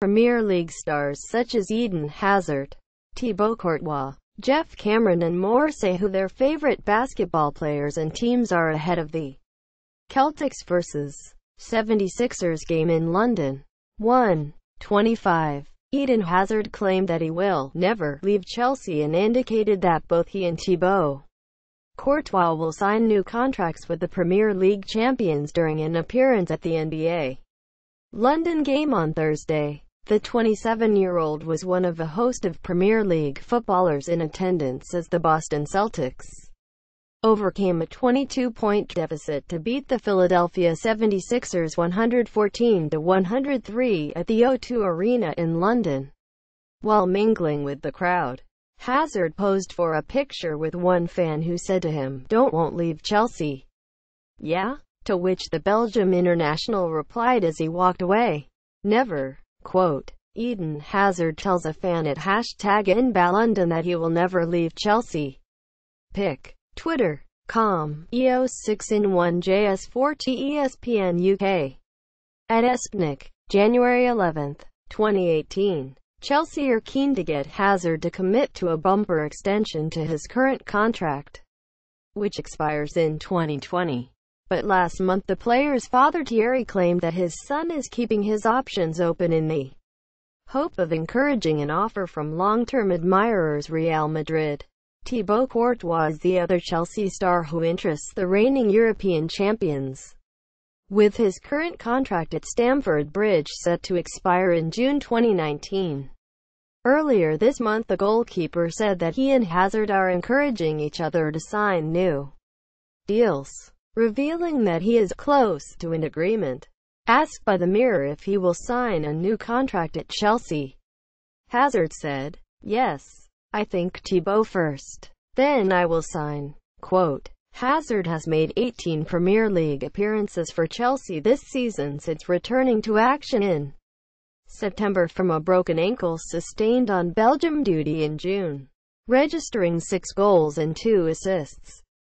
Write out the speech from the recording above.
Premier League stars such as Eden Hazard, Thibaut Courtois, Jeff Cameron and more say who their favorite basketball players and teams are ahead of the Celtics vs. 76ers game in London. 1. 25. Eden Hazard claimed that he will never leave Chelsea and indicated that both he and Thibaut Courtois will sign new contracts with the Premier League champions during an appearance at the NBA London game on Thursday. The 27-year-old was one of a host of Premier League footballers in attendance as the Boston Celtics overcame a 22-point deficit to beat the Philadelphia 76ers 114-103 at the O2 Arena in London, while mingling with the crowd. Hazard posed for a picture with one fan who said to him, Don't won't leave Chelsea. Yeah? To which the Belgium international replied as he walked away. Never. Quote. Eden Hazard tells a fan at hashtag InBallLondon that he will never leave Chelsea. Pick. Twitter. Com. eo 6 in 1 JS4 T ESPN UK. At Espnik. January 11, 2018. Chelsea are keen to get Hazard to commit to a bumper extension to his current contract, which expires in 2020. But last month the player's father Thierry claimed that his son is keeping his options open in the hope of encouraging an offer from long-term admirers Real Madrid. Thibaut Courtois is the other Chelsea star who interests the reigning European champions with his current contract at Stamford Bridge set to expire in June 2019. Earlier this month the goalkeeper said that he and Hazard are encouraging each other to sign new deals, revealing that he is close to an agreement. Asked by the Mirror if he will sign a new contract at Chelsea, Hazard said, Yes, I think Thibaut first. Then I will sign. Quote, Hazard has made 18 Premier League appearances for Chelsea this season since returning to action in September from a broken ankle sustained on Belgium duty in June, registering six goals and two assists.